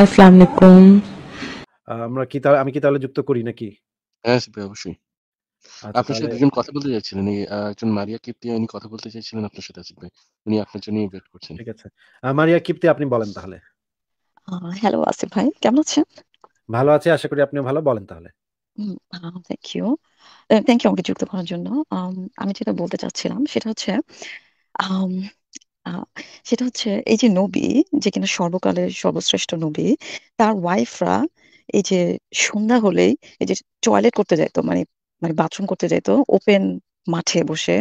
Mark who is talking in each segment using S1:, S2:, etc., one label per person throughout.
S1: আসসালামু আলাইকুম
S2: আমরা কি আমি কি তাহলে যুক্ত করি নাকি হ্যাঁ অবশ্যই আচ্ছা, আপনার সাথে দুজন কথা বলতে চাইছিলেন একজন মারিয়া কিপ্তি উনি কথা বলতে চাইছিলেন আপনার সাথে আসিফ ভাই উনি আপনার জন্য ওয়েট করছেন ঠিক আছে মারিয়া কিপ্তি আপনি বলেন তাহলে
S1: হ্যালো আসিফ ভাই কেমন আছেন
S2: ভালো আছি আশা করি আপনিও ভালো বলেন তাহলে
S1: থ্যাংক ইউ থ্যাংক ইউ আমাকে যুক্ত করার জন্য আমি যেটা বলতে চাচ্ছিলাম সেটা হচ্ছে সেটা হচ্ছে এই যে নবী যে কিনা সর্বকালের সর্বশ্রেষ্ঠ নবী তার ওয়াইফরা এই যে সন্ধ্যা হলেই এই যে টয়লেট করতে যেত মানে মানে বাথরুম করতে যেত ওপেন মাঠে বসে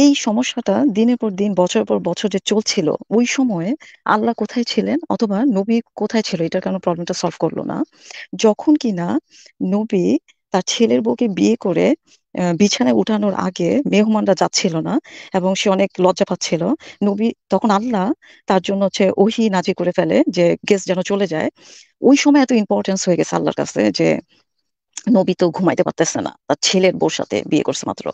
S1: এই সমস্যাটা দিনের পর দিন বছর পর বছর যে চলছিল ওই সময়ে আল্লাহ কোথায় ছিলেন অথবা নবী কোথায় ছিল এটার কারণে প্রবলেমটা সলভ করলো না যখন কিনা নবী তার ছেলের বউকে বিয়ে করে বিছানায় উঠানোর আগে মেহমানরা যাচ্ছিল না এবং সে অনেক লজ্জা পাচ্ছিল নবী তখন আল্লাহ তার জন্য হচ্ছে ওহি নাজি করে ফেলে যে গেস্ট যেন চলে যায় ওই সময় এত ইম্পর্টেন্স হয়ে গেছে আল্লাহর কাছে যে নবী তো ঘুমাইতে পারতেছে না তার ছেলের বোর সাথে বিয়ে করছে মাত্র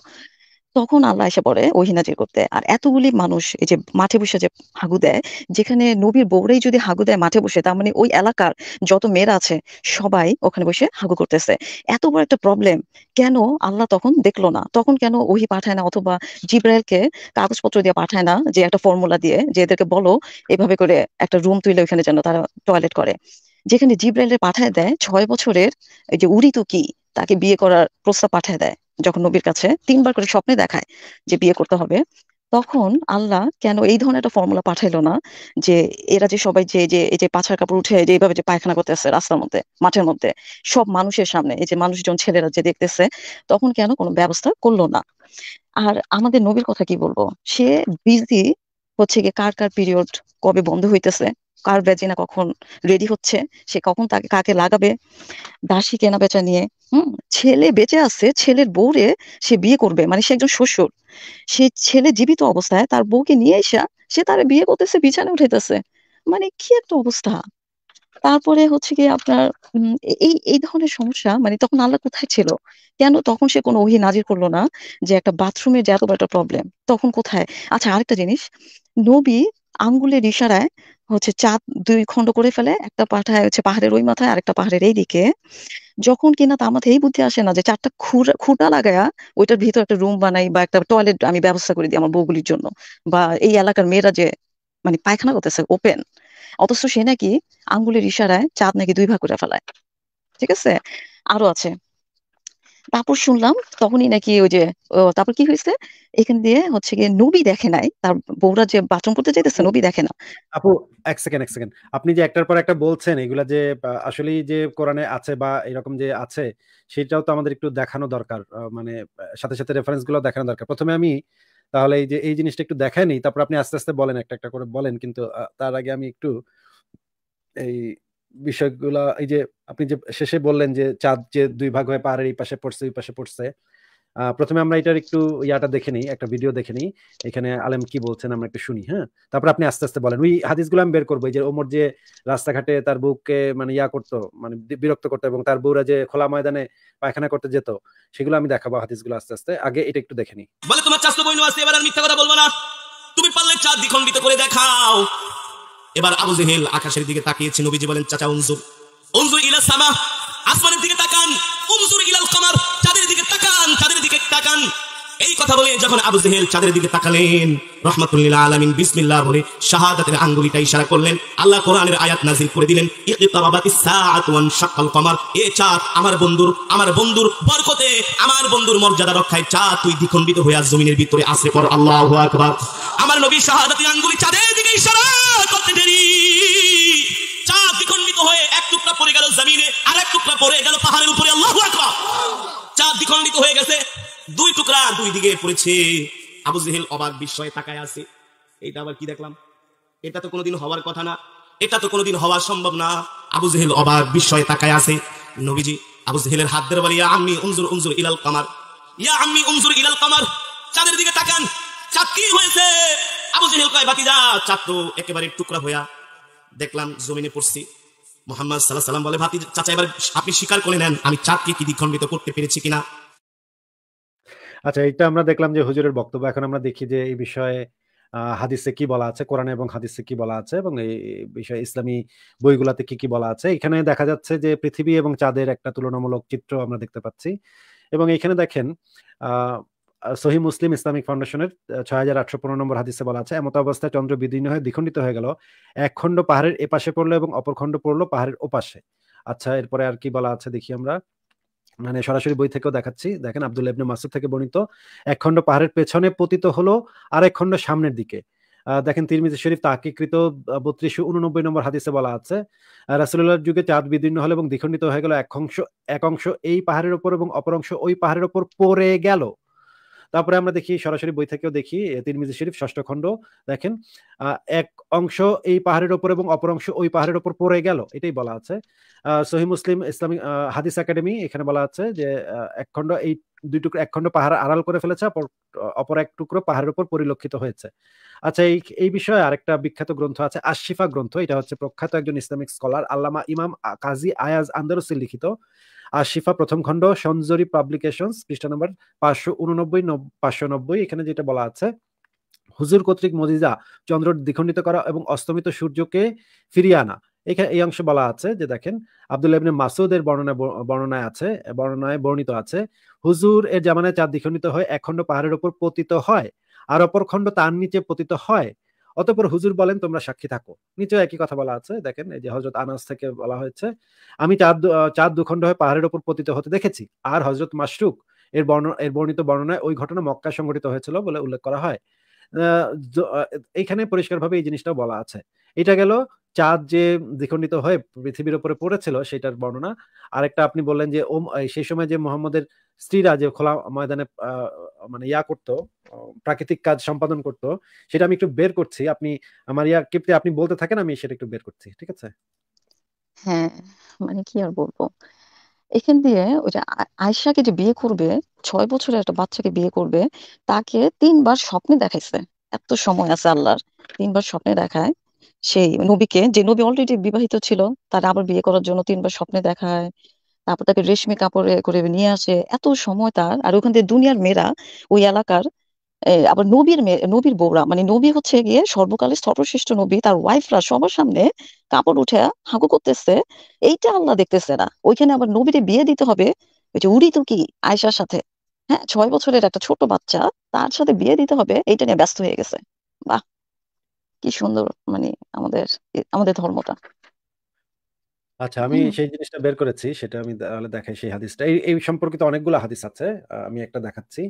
S1: তখন আল্লাহ এসে পড়ে ওহি নাজির করতে আর এতগুলি মানুষ এই যে মাঠে বসে যে হাগু দেয় যেখানে নবীর বউরাই যদি হাগু দেয় মাঠে বসে তার মানে ওই এলাকার যত মেয়েরা আছে সবাই ওখানে বসে হাগু করতেছে এত বড় একটা প্রবলেম কেন আল্লাহ তখন দেখলো না তখন কেন ওহি পাঠায় না অথবা জিব্রাইলকে কাগজপত্র দিয়ে পাঠায় না যে একটা ফর্মুলা দিয়ে যে এদেরকে বলো এভাবে করে একটা রুম তুলে ওখানে যেন তারা টয়লেট করে যেখানে জিব্রাইলের পাঠায় দেয় ছয় বছরের এই যে উড়িত কি তাকে বিয়ে করার প্রস্তাব পাঠায় দেয় যখন নবীর কাছে তিনবার করে স্বপ্নে দেখায় যে বিয়ে করতে হবে তখন আল্লাহ কেন এই ধরনের একটা ফর্মুলা পাঠাইলো না যে এরা যে সবাই যে যে এই যে পাছার কাপড় উঠে যে এইভাবে যে পায়খানা করতেছে রাস্তার মধ্যে মাঠের মধ্যে সব মানুষের সামনে এই যে মানুষজন ছেলেরা যে দেখতেছে তখন কেন কোনো ব্যবস্থা করলো না আর আমাদের নবীর কথা কি বলবো সে বিজি হচ্ছে গিয়ে কার কার পিরিয়ড কবে বন্ধ হইতেছে কার ভ্যাজিনা কখন রেডি হচ্ছে সে কখন তাকে কাকে লাগাবে দাসী কেনা বেচা নিয়ে হুম ছেলে বেঁচে আছে ছেলের বউরে সে বিয়ে করবে মানে সে একজন শ্বশুর সে ছেলে জীবিত অবস্থায় তার বউকে নিয়ে এসা সে তার বিয়ে করতেছে বিছানে উঠাইতেছে মানে কি একটা অবস্থা তারপরে হচ্ছে কি আপনার এই এই ধরনের সমস্যা মানে তখন আল্লাহ কোথায় ছিল কেন তখন সে কোনো ওহি নাজির করলো না যে একটা বাথরুমের যে এত বড় একটা প্রবলেম তখন কোথায় আচ্ছা আরেকটা জিনিস নবী আঙ্গুলের ইশারায় হচ্ছে চাঁদ দুই খণ্ড করে ফেলে একটা পাঠায় হচ্ছে পাহাড়ের ওই মাথায় আরেকটা পাহাড়ের এই দিকে যখন কিনা তার মাথায় এই বুদ্ধি আসে না যে চারটা খুঁড়া খুঁটা লাগায়া ওইটার ভিতর একটা রুম বানাই বা একটা টয়লেট আমি ব্যবস্থা করে দিই আমার বউগুলির জন্য বা এই এলাকার মেয়েরা যে মানে পায়খানা করতেছে ওপেন অথচ সে নাকি আঙ্গুলের ইশারায় চাঁদ নাকি দুই ভাগ করে ফেলায় ঠিক আছে আরো আছে তারপর শুনলাম তখনই নাকি ওই যে তারপর কি হয়েছে এখান দিয়ে হচ্ছে গিয়ে নবী দেখে নাই তার বউরা যে বাথরুম করতে চাইতেছে নবী দেখে না
S2: আপু এক সেকেন্ড এক সেকেন্ড আপনি যে একটার পর একটা বলছেন এগুলা যে আসলে যে কোরআনে আছে বা এরকম যে আছে সেটাও তো আমাদের একটু দেখানো দরকার মানে সাথে সাথে রেফারেন্স গুলো দেখানো দরকার প্রথমে আমি তাহলে এই যে এই জিনিসটা একটু দেখাই নি তারপর আপনি আস্তে আস্তে বলেন একটা একটা করে বলেন কিন্তু তার আগে আমি একটু এই বিষয়গুলা এই যে আপনি যে শেষে বললেন যে চাঁদ যে দুই ভাগ হয়ে পাহাড়ের এই পাশে পড়ছে ওই পাশে পড়ছে প্রথমে আমরা এটার একটু ইয়াটা দেখে নিই একটা ভিডিও দেখে নিই এখানে আলেম কি বলছেন আমরা একটু শুনি হ্যাঁ তারপর আপনি আস্তে আস্তে বলেন ওই হাদিসগুলো আমি বের করবো যে ওমর যে রাস্তাঘাটে তার বউকে মানে ইয়া করতো মানে বিরক্ত করতো এবং তার বউরা যে খোলা ময়দানে পায়খানা করতে যেত সেগুলো আমি দেখাবো হাদিসগুলো আস্তে আস্তে আগে এটা একটু দেখে নিই
S3: বলে তোমার চাষ তো বইন আছে এবার আর মিথ্যা কথা বলবো না তুমি পারলে চাঁদ দ্বিখণ্ডিত করে দেখাও এবার আবু জেহেল আকাশের দিকে তাকিয়েছে নবীজি বলেন চাচা উনজুর উনজুর ইলা সামা আসমানের দিকে তাকান উনজুর ইলাল কমার চাঁদের দিকে তাকান চাঁদের দিকে তাকান এই কথা বলে যখন আবু জেহেল চাঁদের দিকে তাকালেন রহমাতুল্লিল আলমিন বিসমিল্লাহ বলে শাহাদাতের আঙ্গুলিটা ইশারা করলেন আল্লাহ কোরআনের আয়াত নাজির করে দিলেন কমার এ চাঁদ আমার বন্ধুর আমার বন্ধুর বরকতে আমার বন্ধুর মর্যাদা রক্ষায় চাঁদ তুই দ্বিখণ্ডিত হইয়া জমিনের ভিতরে আসে পর আল্লাহ আকবার আমার নবী শাহাদাতের আঙ্গুলি চাঁদের দিকে ইশারা চাঁদ দ্বিখণ্ডিত হয়ে এক টুকরা পড়ে গেল জমিনে আর এক টুকরা পড়ে গেল পাহাড়ের উপরে আল্লাহ চাঁদ দ্বিখণ্ডিত হয়ে গেছে দুই টুকরা দুই দিকে পড়েছে আবু জেহেল অবাক বিস্ময়ে তাকায় আছে এইটা আবার কি দেখলাম এটা তো কোনোদিন হওয়ার কথা না এটা তো কোনোদিন হওয়া সম্ভব না আবু জেহেল অবাক বিস্ময়ে তাকায় আছে নবীজি আবু জেহেলের হাত ধরে বলে ইয়া আম্মি উনজুর ইলাল কামার ইয়া আমি উমজুর ইলাল কামার চাঁদের দিকে তাকান চাকরি হয়েছে আবু জেহেল কয় যা চাঁদ তো একেবারে টুকরা হইয়া দেখলাম জমিনে পড়ছি মোহাম্মদ সাল্লাহ সাল্লাম বলে ভাতি চাচা এবার আপনি স্বীকার করে নেন আমি চাঁদকে কি দ্বিখণ্ডিত করতে পেরেছি কিনা
S2: আচ্ছা এটা আমরা দেখলাম যে হুজুরের বক্তব্য এখন আমরা দেখি যে এই বিষয়ে হাদিসে কি বলা আছে কোরআনে এবং হাদিসে কি বলা আছে এবং এই বিষয়ে ইসলামী বইগুলাতে কি কি বলা আছে এখানে দেখা যাচ্ছে যে পৃথিবী এবং চাঁদের একটা তুলনামূলক চিত্র আমরা দেখতে পাচ্ছি এবং এখানে দেখেন আহ সহি মুসলিম ইসলামিক ফাউন্ডেশনের ছয় হাজার আটশো পনেরো নম্বর হাদিসে বলা আছে এমত অবস্থায় চন্দ্র বিদীর্ণ হয়ে দ্বিখণ্ডিত হয়ে গেল এক খণ্ড পাহাড়ের এপাশে পড়লো এবং অপর খণ্ড পড়লো পাহাড়ের ওপাশে আচ্ছা এরপরে আর কি বলা আছে দেখি আমরা মানে সরাসরি বই থেকেও দেখাচ্ছি দেখেন আব্দুল ইবনে মাসুদ থেকে বর্ণিত এক খণ্ড পাহাড়ের পেছনে পতিত হলো আর এক খণ্ড সামনের দিকে দেখেন তিরমিজি শরীফ তাকিকৃত বত্রিশশো উননব্বই নম্বর হাদিসে বলা আছে রাসুল্লাহর যুগে চাঁদ বিদীর্ণ হলো এবং দ্বিখণ্ডিত হয়ে গেল এক অংশ এক অংশ এই পাহাড়ের ওপর এবং অপর অংশ ওই পাহাড়ের ওপর পড়ে গেল তারপরে আমরা দেখি সরাসরি বই থেকেও দেখি তিরমিজি শরীফ ষষ্ঠ খণ্ড দেখেন এক অংশ এই পাহাড়ের ওপর এবং অপর অংশ ওই পাহাড়ের ওপর পড়ে গেল এটাই বলা আছে সহি মুসলিম ইসলামিক হাদিস একাডেমি এখানে বলা আছে যে এক খণ্ড এই দুই টুকরো এক খণ্ড পাহাড় আড়াল করে ফেলেছে অপর এক টুকরো পাহাড়ের উপর পরিলক্ষিত হয়েছে আচ্ছা এই এই বিষয়ে আরেকটা বিখ্যাত গ্রন্থ আছে আশিফা গ্রন্থ এটা হচ্ছে প্রখ্যাত একজন ইসলামিক স্কলার আল্লামা ইমাম কাজী আয়াজ আন্দারসির লিখিত আশিফা প্রথম খণ্ড সঞ্জরি পাবলিকেশন পৃষ্ঠা নম্বর পাঁচশো উননব্বই পাঁচশো নব্বই এখানে যেটা বলা আছে হুজুর কর্তৃক মজিজা চন্দ্র দ্বিখণ্ডিত করা এবং অস্তমিত সূর্যকে ফিরিয়ে আনা এখানে এই অংশে বলা আছে যে দেখেন আব্দুল ইবনে মাসুদের বর্ণনা বর্ণনায় আছে বর্ণনায় বর্ণিত আছে হুজুর এর জামানায় চাঁদ দ্বিখণ্ডিত হয় এক খণ্ড পাহাড়ের উপর পতিত হয় আর অপর খণ্ড তার নিচে পতিত হয় অতপর হুজুর বলেন তোমরা সাক্ষী থাকো নিচে একই কথা বলা আছে দেখেন এই যে হজরত আনাস থেকে বলা হয়েছে আমি চাঁদ চাঁদ দুখণ্ড হয়ে পাহাড়ের উপর পতিত হতে দেখেছি আর হজরত মাসরুক এর বর্ণ এর বর্ণিত বর্ণনায় ওই ঘটনা মক্কা সংঘটিত হয়েছিল বলে উল্লেখ করা হয় এখানে পরিষ্কারভাবে এই জিনিসটা বলা আছে এটা গেল চাঁদ যে দ্বিখণ্ডিত হয়ে পৃথিবীর উপরে পড়েছিল সেটার বর্ণনা আরেকটা আপনি বললেন যে ওম সেই সময় যে মোহাম্মদের স্ত্রীরা যে খোলা ময়দানে মানে ইয়া করতো প্রাকৃতিক কাজ সম্পাদন করত সেটা আমি একটু বের করছি আপনি আমার ইয়া কিপ্তে আপনি বলতে থাকেন আমি সেটা একটু বের করছি ঠিক আছে
S1: হ্যাঁ মানে কি আর বলবো এখান দিয়ে ওই যে আয়সাকে যে বিয়ে করবে ছয় বছরের একটা বাচ্চাকে বিয়ে করবে তাকে তিনবার স্বপ্নে দেখাইছে এত সময় আছে আল্লাহর তিনবার স্বপ্নে দেখায় সেই নবীকে যে নবী অলরেডি বিবাহিত ছিল তার আবার বিয়ে করার জন্য তিনবার স্বপ্নে দেখায় তারপর তাকে রেশমি কাপড়ে করে নিয়ে আসে এত সময় তার আর ওখান থেকে দুনিয়ার মেয়েরা ওই এলাকার আবার নবীর মেয়ে নবীর বৌরা মানে নবী হচ্ছে গিয়ে সর্বকালে সর্বশ্রেষ্ঠ নবী তার ওয়াইফরা সবার সামনে কাপড় উঠে হাঁকু করতেছে এইটা আল্লাহ দেখতেছে না ওইখানে আবার নবীরে বিয়ে দিতে হবে ওই যে উড়ি তো কি আয়সার সাথে হ্যাঁ ছয় বছরের একটা ছোট বাচ্চা তার সাথে বিয়ে দিতে হবে এইটা নিয়ে ব্যস্ত হয়ে গেছে বাহ কি সুন্দর মানে আমাদের আমাদের ধর্মটা
S2: আচ্ছা আমি সেই জিনিসটা বের করেছি সেটা আমি দেখাই সেই হাদিসটা এই সম্পর্কিত অনেকগুলো হাদিস আছে আমি একটা দেখাচ্ছি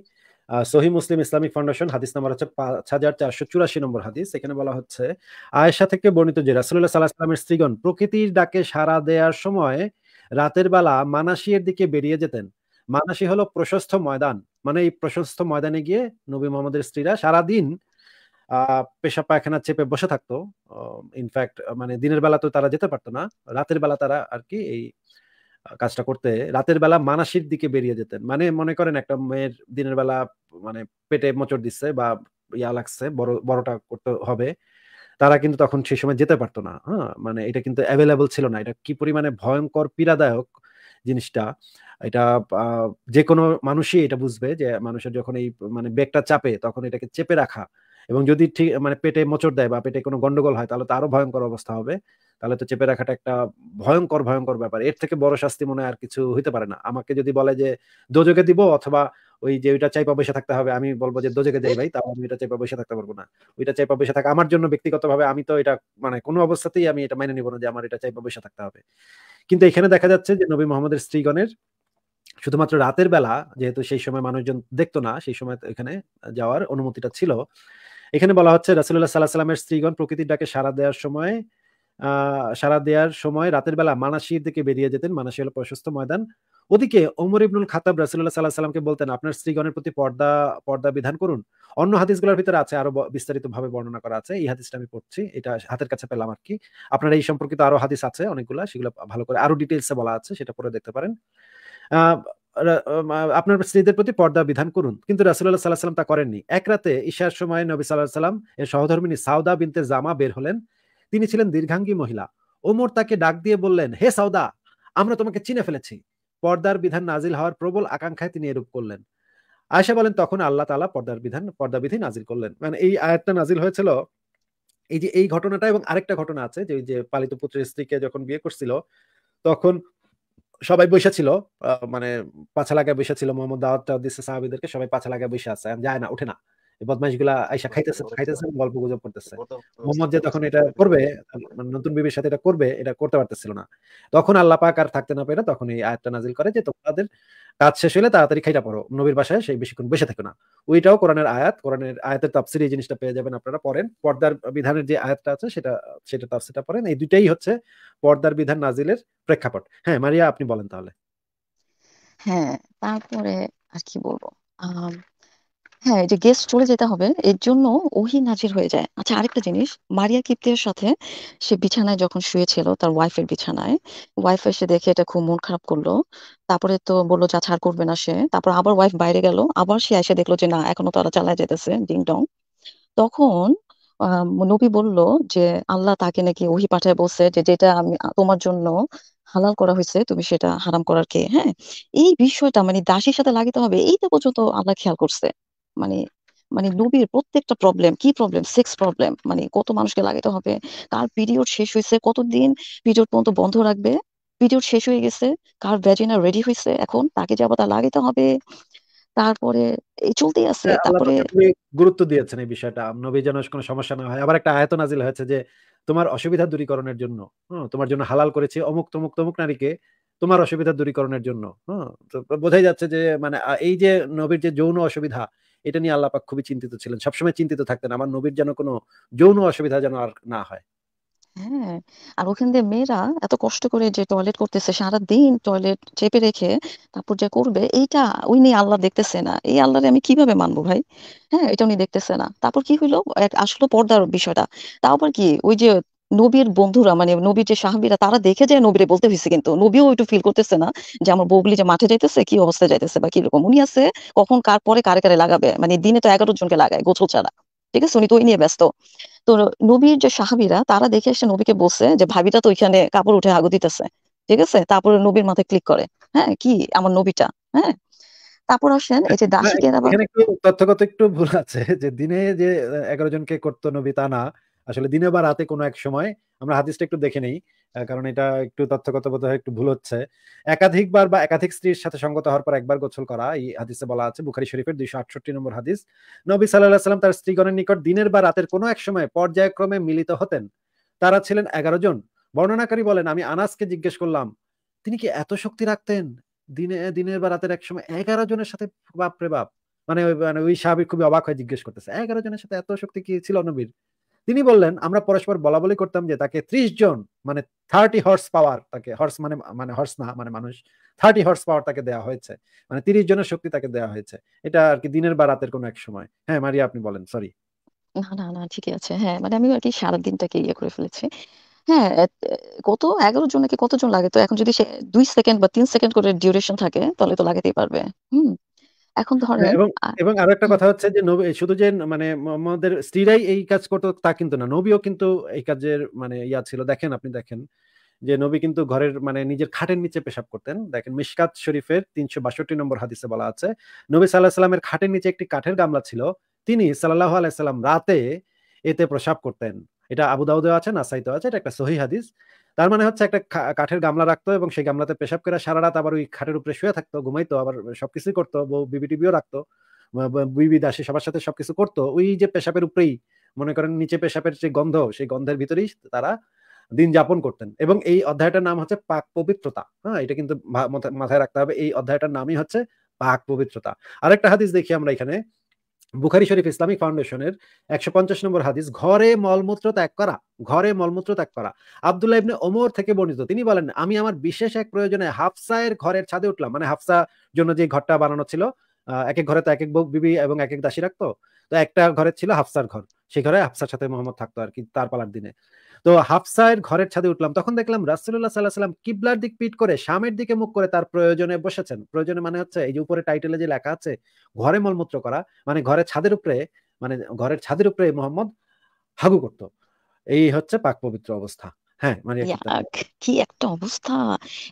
S2: সহি মুসলিম ইসলামিক ফাউন্ডেশন হাদিস নাম্বার হচ্ছে পাঁচ হাজার চারশো চুরাশি নম্বর হাদিস এখানে বলা হচ্ছে আয়েশা থেকে বর্ণিত যে রাসুল্লাহ সাল্লাহ সাল্লামের স্ত্রীগণ প্রকৃতির ডাকে সাড়া দেওয়ার সময় রাতের বেলা মানাসিয়ের দিকে বেরিয়ে যেতেন মানাসি হলো প্রশস্ত ময়দান মানে এই প্রশস্ত ময়দানে গিয়ে নবী মোহাম্মদের স্ত্রীরা সারা দিন পেশা পায়খানা চেপে বসে থাকতো ইনফ্যাক্ট মানে দিনের বেলা তো তারা যেতে পারতো না রাতের বেলা তারা আর কি এই কাজটা করতে রাতের বেলা মানাসির দিকে বেরিয়ে যেতেন মানে মনে করেন একটা মেয়ের দিনের বেলা মানে পেটে মোচড় দিচ্ছে বা ইয়া লাগছে বড় বড়টা করতে হবে তারা কিন্তু তখন সেই সময় যেতে পারতো না হ্যাঁ মানে এটা কিন্তু অ্যাভেলেবল ছিল না এটা কি পরিমাণে ভয়ঙ্কর পীড়াদায়ক জিনিসটা এটা যে কোনো মানুষই এটা বুঝবে যে মানুষের যখন এই মানে ব্যাগটা চাপে তখন এটাকে চেপে রাখা এবং যদি ঠিক মানে পেটে মোচড় দেয় বা পেটে কোনো গন্ডগোল হয় তাহলে তো আরো ভয়ঙ্কর অবস্থা হবে তাহলে তো চেপে রাখাটা একটা ভয়ঙ্কর ভয়ঙ্কর ব্যাপার এর থেকে বড় শাস্তি মনে আর কিছু হইতে পারে না আমাকে যদি বলে যে দোজকে দিব অথবা ওই যে ওইটা চাইপা পয়সা থাকতে হবে আমি বলবো যে দোজকে দেয় ভাই তাও আমি ওইটা চাইপা পয়সা থাকতে পারবো না ওইটা চাইপা পয়সা থাকে আমার জন্য ব্যক্তিগত ভাবে আমি তো এটা মানে কোনো অবস্থাতেই আমি এটা মেনে নিব না যে আমার এটা চাইপা পয়সা থাকতে হবে কিন্তু এখানে দেখা যাচ্ছে যে নবী মোহাম্মদের স্ত্রীগণের শুধুমাত্র রাতের বেলা যেহেতু সেই সময় মানুষজন দেখতো না সেই সময় এখানে যাওয়ার অনুমতিটা ছিল এখানে বলা হচ্ছে রাসুল্লাহ সাল্লাহ সাল্লামের স্ত্রীগণ প্রকৃতির ডাকে সারা দেওয়ার সময় সারা দেওয়ার সময় রাতের বেলা মানাসির দিকে বেরিয়ে যেতেন মানাসি হলো প্রশস্ত ময়দান ওদিকে ওমর ইবনুল খাতাব রাসুল্লাহ সাল্লাহ সাল্লামকে বলতেন আপনার স্ত্রীগণের প্রতি পর্দা পর্দা বিধান করুন অন্য হাদিসগুলোর ভিতরে আছে আরো বিস্তারিত ভাবে বর্ণনা করা আছে এই হাদিসটা আমি পড়ছি এটা হাতের কাছে পেলাম আর কি আপনার এই সম্পর্কিত আরো হাদিস আছে অনেকগুলা সেগুলো ভালো করে আরো ডিটেলসে বলা আছে সেটা পরে দেখতে পারেন আপনার স্ত্রীদের প্রতি পর্দা বিধান করুন কিন্তু রাসুল্লাহ সাল্লাহ সাল্লাম তা করেননি এক রাতে ঈশার সময় নবী সাল্লাহ সাল্লাম এর সহধর্মিনী সাউদা বিনতে জামা বের হলেন তিনি ছিলেন দীর্ঘাঙ্গী মহিলা ওমর তাকে ডাক দিয়ে বললেন হে সাউদা আমরা তোমাকে চিনে ফেলেছি পর্দার বিধান নাজিল হওয়ার প্রবল আকাঙ্ক্ষায় তিনি এরূপ করলেন আয়সা বলেন তখন আল্লাহ তালা পর্দার বিধান পর্দা বিধি নাজিল করলেন মানে এই আয়াতটা নাজিল হয়েছিল এই যে এই ঘটনাটা এবং আরেকটা ঘটনা আছে যে ওই যে পালিত পুত্রের স্ত্রীকে যখন বিয়ে করছিল তখন সবাই বসে ছিল মানে পাছা লাগায় বসে ছিল মোহাম্মদ দাওয়াত দিচ্ছে সাহাবিদেরকে সবাই পাছা লাগায় বসে আছে যায় না উঠে না বদমাইশগুলা আইসা খাইতেছে খাইতেছে গল্প গুজব করতেছে মোহাম্মদ যে তখন এটা করবে মানে নতুন বিবির সাথে এটা করবে এটা করতে পারতেছিল না তখন আল্লাহ পাক আর থাকতে না তখন এই আয়াতটা নাজিল করে যে তোমাদের কাজ শেষ হলে তাড়াতাড়ি খাইটা পড়ো নবীর বাসায় সেই বেশিক্ষণ বসে থাকো না ওইটাও কোরআনের আয়াত কোরআনের আয়াতের তাফসির এই জিনিসটা পেয়ে যাবেন আপনারা পড়েন পর্দার বিধানের যে আয়াতটা আছে সেটা সেটা তাফসিরটা পড়েন এই দুইটাই হচ্ছে পর্দার বিধান নাজিলের প্রেক্ষাপট হ্যাঁ মারিয়া আপনি বলেন তাহলে
S1: হ্যাঁ তারপরে আর কি বলবো হ্যাঁ যে গেস্ট চলে যেতে হবে এর জন্য ওহি নাজির হয়ে যায় আচ্ছা আরেকটা জিনিস মারিয়া কিপ্তের সাথে সে বিছানায় যখন শুয়েছিল তার ওয়াইফের বিছানায় ওয়াইফ এসে দেখে এটা খুব মন খারাপ করলো তারপরে তো বললো যা ছাড় করবে না সে তারপর আবার ওয়াইফ বাইরে গেল আবার সে এসে দেখলো যে না এখনো তারা চালায় যেতেছে ডিং ডং তখন নবী বলল যে আল্লাহ তাকে নাকি ওহি পাঠায় বলছে যে যেটা আমি তোমার জন্য হালাল করা হয়েছে তুমি সেটা হারাম করার কে হ্যাঁ এই বিষয়টা মানে দাসীর সাথে লাগিতে হবে এইটা পর্যন্ত আল্লাহ খেয়াল করছে মানে মানে নবীর প্রত্যেকটা প্রবলেম কি প্রবলেম সেক্স প্রবলেম মানে কত মানুষকে লাগাইতে হবে কার পিরিয়ড শেষ হয়েছে কতদিন পিরিয়ড পর্যন্ত বন্ধ রাখবে পিরিয়ড শেষ হয়ে গেছে কার ভ্যাজিনা রেডি হয়েছে এখন তাকে যাবো তা লাগাইতে হবে তারপরে এই চলতেই আছে তারপরে
S2: গুরুত্ব দিয়েছেন এই বিষয়টা নবী যেন কোনো সমস্যা না হয় আবার একটা আয়াত নাজিল হয়েছে যে তোমার অসুবিধা দূরীকরণের জন্য তোমার জন্য হালাল করেছে অমুক তমুক তমুক নারীকে তোমার অসুবিধা দূরীকরণের জন্য হ্যাঁ তো বোঝাই যাচ্ছে যে মানে এই যে নবীর যে যৌন অসুবিধা এটা নিয়ে আল্লাপাক খুবই চিন্তিত ছিলেন সবসময় চিন্তিত থাকতেন আমার নবীর যেন কোনো যৌন অসুবিধা যেন আর না হয়
S1: হ্যাঁ আর ওখান দিয়ে মেয়েরা এত কষ্ট করে যে টয়লেট করতেছে সারা দিন টয়লেট চেপে রেখে তারপর যে করবে এইটা ওই নিয়ে আল্লাহ দেখতেছে না এই আল্লাহরে আমি কিভাবে মানবো ভাই হ্যাঁ এটা উনি দেখতেছে না তারপর কি হইলো আসলো পর্দার বিষয়টা তাও আবার কি ওই যে নবীর বন্ধুরা মানে নবীর যে সাহাবিরা তারা দেখে যে নবীরে বলতে হয়েছে কিন্তু নবীও একটু ফিল করতেছে না যে আমার বৌগুলি যে মাঠে যাইতেছে কি অবস্থায় যাইতেছে বা কিরকম উনি আছে কখন কার পরে কারে কারে লাগাবে মানে দিনে তো এগারো জনকে লাগায় গোছল ছাড়া ঠিক আছে উনি তো ওই নিয়ে ব্যস্ত তো নবীর যে সাহাবিরা তারা দেখে এসে নবীকে বলছে যে ভাবিটা তো ওইখানে কাপড় উঠে আগু দিতেছে ঠিক আছে তারপরে নবীর মাথায় ক্লিক করে হ্যাঁ কি আমার নবীটা হ্যাঁ তারপর আসেন এই যে আচ্ছা, দাসিকের আবার
S2: একটু তথ্যগত একটু ভুল আছে যে দিনে যে এগারো জনকে করতো নবী তা না আসলে দিনে বা রাতে কোনো এক সময় আমরা হাদিসটা একটু দেখে নেই কারণ এটা একটু তথ্যগত বোধ হয় একটু ভুল হচ্ছে একাধিকবার বা একাধিক স্ত্রীর সাথে সঙ্গত হওয়ার পর একবার গোছল করা এই হাদিসে বলা আছে বুখারি শরীফের দুইশো আটষট্টি নম্বর হাদিস নবী সাল্লাহ সাল্লাম তার স্ত্রীগণের নিকট দিনের বা রাতের কোনো এক সময় পর্যায়ক্রমে মিলিত হতেন তারা ছিলেন এগারো জন বর্ণনাকারী বলেন আমি আনাসকে জিজ্ঞেস করলাম তিনি কি এত শক্তি রাখতেন দিনে দিনের বা রাতের এক সময় এগারো জনের সাথে বাপ রে বাপ মানে ওই মানে সাহাবি খুবই অবাক হয়ে জিজ্ঞেস করতেছে এগারো জনের সাথে এত শক্তি কি ছিল নবীর তিনি বললেন আমরা পরস্পর বলা বলি করতাম যে তাকে ত্রিশ জন মানে থার্টি হর্স পাওয়ার তাকে হর্স মানে মানে হর্স না মানে মানুষ থার্টি হর্স পাওয়ার তাকে দেওয়া হয়েছে মানে তিরিশ জনের শক্তি তাকে দেওয়া হয়েছে এটা আর কি দিনের বা রাতের কোনো এক সময় হ্যাঁ মারিয়া আপনি বলেন সরি
S1: না না না ঠিকই আছে হ্যাঁ মানে আমি আর কি সারাদিনটাকে ইয়ে করে ফেলেছি হ্যাঁ কত এগারো জন নাকি কতজন লাগে তো এখন যদি সে দুই সেকেন্ড বা তিন সেকেন্ড করে ডিউরেশন থাকে তাহলে তো লাগাতেই পারবে হুম এখন
S2: ধরেন হ্যাঁ, এবং আরো একটা কথা হচ্ছে যে শুধু যে মানে মোহাম্মদের স্ত্রীরাই এই কাজ করতো তা কিন্তু না নবীও কিন্তু এই কাজের মানে ইয়া ছিল দেখেন আপনি দেখেন যে নবী কিন্তু ঘরের মানে নিজের খাটের নিচে পেশাব করতেন দেখেন মিশকাত শরীফের তিনশো বাষট্টি নম্বর হাদিসে বলা আছে নবী সাল্লাহ সাল্লামের খাটের নিচে একটি কাঠের গামলা ছিল তিনি সাল্লাহ আলাইসাল্লাম রাতে এতে প্রসাব করতেন এটা আবু দাউদেও আছে নাসাইতেও আছে এটা একটা সহি হাদিস তার মানে হচ্ছে একটা কাঠের গামলা রাখতো এবং সেই গামলাতে পেশাব করে সারা রাত আবার ওই খাটের উপরে শুয়ে থাকতো ঘুমাইতো আবার সবকিছুই করতো বিবি টিবিও রাখতো বিবি দাসী সবার সাথে সবকিছু করতো ওই যে পেশাবের উপরেই মনে করেন নিচে পেশাবের যে গন্ধ সেই গন্ধের ভিতরেই তারা দিন যাপন করতেন এবং এই অধ্যায়টার নাম হচ্ছে পাক পবিত্রতা হ্যাঁ এটা কিন্তু মাথায় রাখতে হবে এই অধ্যায়টার নামই হচ্ছে পাক পবিত্রতা আরেকটা হাদিস দেখি আমরা এখানে বুখারি শরীফ ইসলামিক ফাউন্ডেশনের একশো পঞ্চাশ নম্বর হাদিস ঘরে মলমূত্র ত্যাগ করা ঘরে মলমূত্র ত্যাগ করা আবদুল্লাহ ইবনে ওমর থেকে বর্ণিত তিনি বলেন আমি আমার বিশেষ এক প্রয়োজনে হাফসায়ের ঘরের ছাদে উঠলাম মানে হাফসা জন্য যে ঘরটা বানানো ছিল এক এক ঘরে তো এক এক বিবি এবং এক এক দাসী রাখতো তো একটা ঘরে ছিল হাফসার ঘর সেই ঘরে হাফসার সাথে মোহাম্মদ থাকতো আর কি তার পালার দিনে তো হাফসায়ের ঘরের ছাদে উঠলাম তখন দেখলাম রাসুল্লাহ সাল্লাহ সাল্লাম কিবলার দিক পিট করে স্বামীর দিকে মুখ করে তার প্রয়োজনে বসেছেন প্রয়োজনে মানে হচ্ছে এই যে উপরে টাইটেলে যে লেখা আছে ঘরে মলমূত্র করা মানে ঘরের ছাদের উপরে মানে ঘরের ছাদের উপরে মোহাম্মদ হাগু করতো এই হচ্ছে পাক পবিত্র অবস্থা হ্যাঁ মারিয়া ইয়াক কি একটা
S1: অবস্থা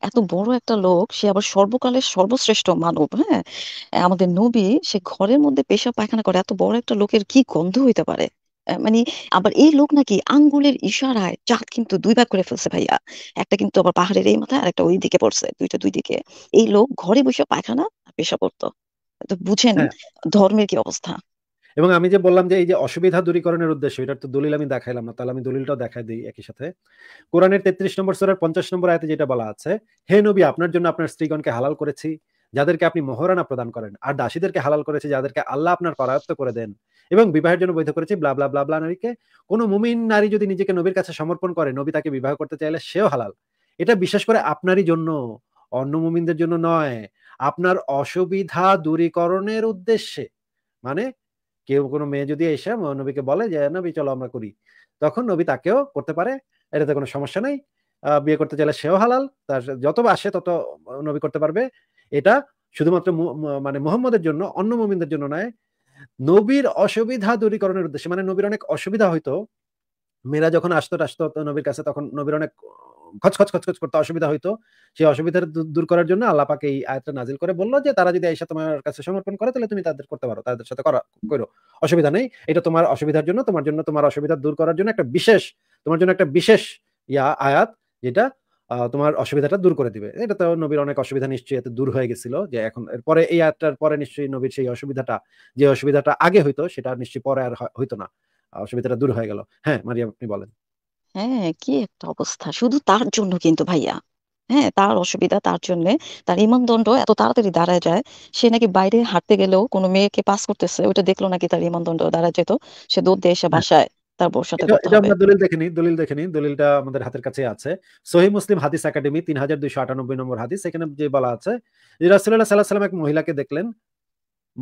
S1: এত বড় একটা লোক সে আবার সর্বকালের সর্বশ্রেষ্ঠ মানব হ্যাঁ আমাদের নবী সে ঘরের মধ্যে পেশা পায়খানা করে এত বড় একটা লোকের কি গন্ধ হইতে পারে মানে আবার এই লোক নাকি আঙ্গুলের ইশারায় চাঁদ কিন্তু দুই ভাগ করে ফেলছে ভাইয়া একটা কিন্তু আবার পাহাড়ের এই মাথায় আর একটা ওই দিকে পড়ছে দুইটা দুই দিকে এই লোক ঘরে বসে পায়খানা পেশা করতো তো বুঝেন হ্যাঁ। ধর্মের কি অবস্থা
S2: এবং আমি যে বললাম যে এই যে অসুবিধা দূরীকরণের উদ্দেশ্য এটার তো দলিল আমি দেখাইলাম না তাহলে আমি দলিলটাও দেখাই দিই একই সাথে কোরআনের তেত্রিশ নম্বর সোরার পঞ্চাশ নম্বর আয়তে যেটা বলা আছে হে নবী আপনার জন্য আপনার স্ত্রীগণকে হালাল করেছি যাদেরকে আপনি মহারানা প্রদান করেন আর দাসীদেরকে হালাল করেছে যাদেরকে আল্লাহ আপনার পরায়ত্ত করে দেন এবং বিবাহের জন্য বৈধ করেছি ব্লা ব্লা ব্লা নারীকে কোনো মুমিন নারী যদি নিজেকে নবীর কাছে সমর্পণ করে নবী তাকে বিবাহ করতে চাইলে সেও হালাল এটা বিশেষ করে আপনারই জন্য অন্য মুমিনদের জন্য নয় আপনার অসুবিধা দূরীকরণের উদ্দেশ্যে মানে কেউ কোনো মেয়ে যদি এসে নবীকে বলে যে নবী চলো আমরা করি তখন নবী তাকেও করতে পারে এটাতে কোনো সমস্যা নেই বিয়ে করতে চাইলে সেও হালাল তার যত আসে তত নবী করতে পারবে এটা শুধুমাত্র মানে মোহাম্মদের জন্য অন্য মোমিনদের জন্য নয় নবীর অসুবিধা দূরীকরণের উদ্দেশ্যে মানে নবীর অনেক অসুবিধা হইতো মেয়েরা যখন আসতো টাস্ত নবীর কাছে তখন নবীর অনেক খচ খচ খচ খচ করতে অসুবিধা হইতো সেই অসুবিধার দূর করার জন্য আল্লাপাকে এই আয়াতটা নাজিল করে বললো যে তারা যদি এসে তোমার কাছে সমর্পণ করে তাহলে তুমি তাদের করতে পারো তাদের সাথে করা করো অসুবিধা নেই এটা তোমার অসুবিধার জন্য তোমার জন্য তোমার অসুবিধা দূর করার জন্য একটা বিশেষ তোমার জন্য একটা বিশেষ ইয়া আয়াত যেটা তোমার অসুবিধাটা দূর করে দিবে এটা তো নবীর অনেক অসুবিধা নিশ্চয়ই এতে দূর হয়ে গেছিল যে এখন পরে এই আয়াতটার পরে নিশ্চয়ই নবীর সেই অসুবিধাটা যে অসুবিধাটা আগে হইতো সেটা নিশ্চয়ই পরে আর হইতো না অসুবিধাটা দূর হয়ে গেল হ্যাঁ মারিয়া আপনি বলেন
S1: হ্যাঁ, কি একটা অবস্থা! শুধু তার জন্য কিন্তু ভাইয়া। হ্যাঁ? তার অসুবিধা, তার জন্য তার ঈমানদণ্ড এত তাড়াতাড়ি দাঁড়ায় যায়, সে নাকি বাইরে হাঁটতে গেলেও কোনো মেয়েকে পাস করতেছে, ওইটা দেখলো নাকি তার ঈমানদণ্ড দাঁড়ায় যেত। সে দৌড় দিয়ে এসে হ্যাঁ। বাসায়
S2: তার বউর সাথে কথা হবে। আমরা দলিল দলিল দলিলটা আমাদের হাতের কাছে আছে। সহিহ মুসলিম হাদিস একাডেমি আটানব্বই নম্বর হাদিস। এখানে যে বলা আছে যে এক মহিলাকে দেখলেন।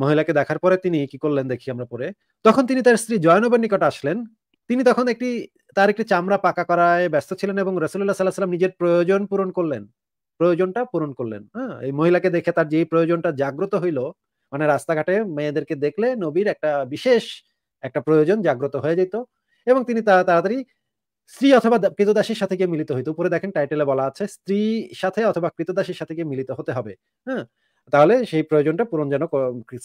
S2: মহিলাকে দেখার পরে তিনি কি করলেন দেখি আমরা পরে তখন তিনি তার স্ত্রী জয়নবের নিকট আসলেন তিনি তখন একটি তার একটি চামড়া পাকা করায় ব্যস্ত ছিলেন এবং রসুল্লাহ সাল্লাহ নিজের প্রয়োজন পূরণ করলেন প্রয়োজনটা পূরণ করলেন হ্যাঁ এই মহিলাকে দেখে তার যে প্রয়োজনটা জাগ্রত হইল মানে রাস্তাঘাটে মেয়েদেরকে দেখলে নবীর একটা বিশেষ একটা প্রয়োজন জাগ্রত হয়ে যেত এবং তিনি তাড়াতাড়ি স্ত্রী অথবা কৃতদাসীর সাথে গিয়ে মিলিত হইতো উপরে দেখেন টাইটেলে বলা আছে স্ত্রী সাথে অথবা কৃতদাসীর সাথে গিয়ে মিলিত হতে হবে হ্যাঁ তাহলে সেই প্রয়োজনটা পূরণ যেন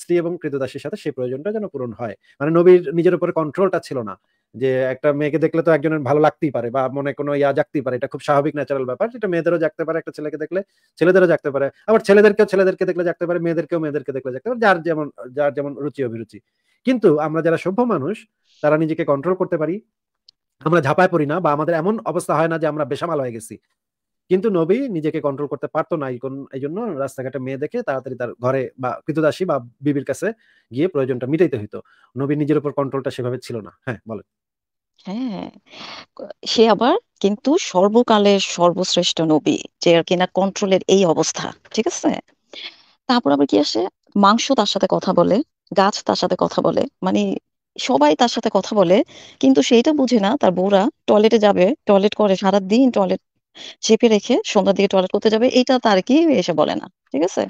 S2: স্ত্রী এবং কৃতদাসীর সাথে সেই প্রয়োজনটা যেন পূরণ হয় মানে নবীর নিজের উপরে কন্ট্রোলটা ছিল না যে একটা মেয়েকে দেখলে তো একজনের ভালো লাগতেই পারে বা মনে কোনো ইয়া জাগতেই পারে এটা খুব স্বাভাবিক ন্যাচারাল ব্যাপার যেটা মেয়েদেরও জাগতে পারে একটা ছেলেকে দেখলে ছেলেদেরও জাগতে পারে আবার ছেলেদেরকেও ছেলেদেরকে দেখলে জাগতে পারে মেয়েদেরকেও মেয়েদেরকে দেখলে জাগতে পারে যার যেমন যার যেমন রুচি অভিরুচি কিন্তু আমরা যারা সভ্য মানুষ তারা নিজেকে কন্ট্রোল করতে পারি আমরা ঝাঁপায় পড়ি না বা আমাদের এমন অবস্থা হয় না যে আমরা বেশামাল হয়ে গেছি কিন্তু নবী নিজেকে কন্ট্রোল করতে পারতো না এই জন্য রাস্তাঘাটে মেয়ে দেখে তাড়াতাড়ি তার ঘরে বা কৃতদাসী বা বিবির কাছে গিয়ে প্রয়োজনটা মিটাইতে হইতো নবী নিজের উপর কন্ট্রোলটা সেভাবে ছিল না হ্যাঁ বলেন
S1: হ্যাঁ, সে আবার কিন্তু সর্বকালের সর্বশ্রেষ্ঠ নবী যে কিনা কন্ট্রোলের এই অবস্থা ঠিক আছে তারপর আবার কি আসে মাংস তার সাথে কথা বলে গাছ তার সাথে কথা বলে মানে সবাই তার সাথে কথা বলে কিন্তু সেইটা বুঝে না তার বউরা টয়লেটে যাবে টয়লেট করে সারা দিন টয়লেট চেপে রেখে সন্ধ্যার দিকে টয়লেট করতে যাবে এটা তার কি এসে বলে না ঠিক আছে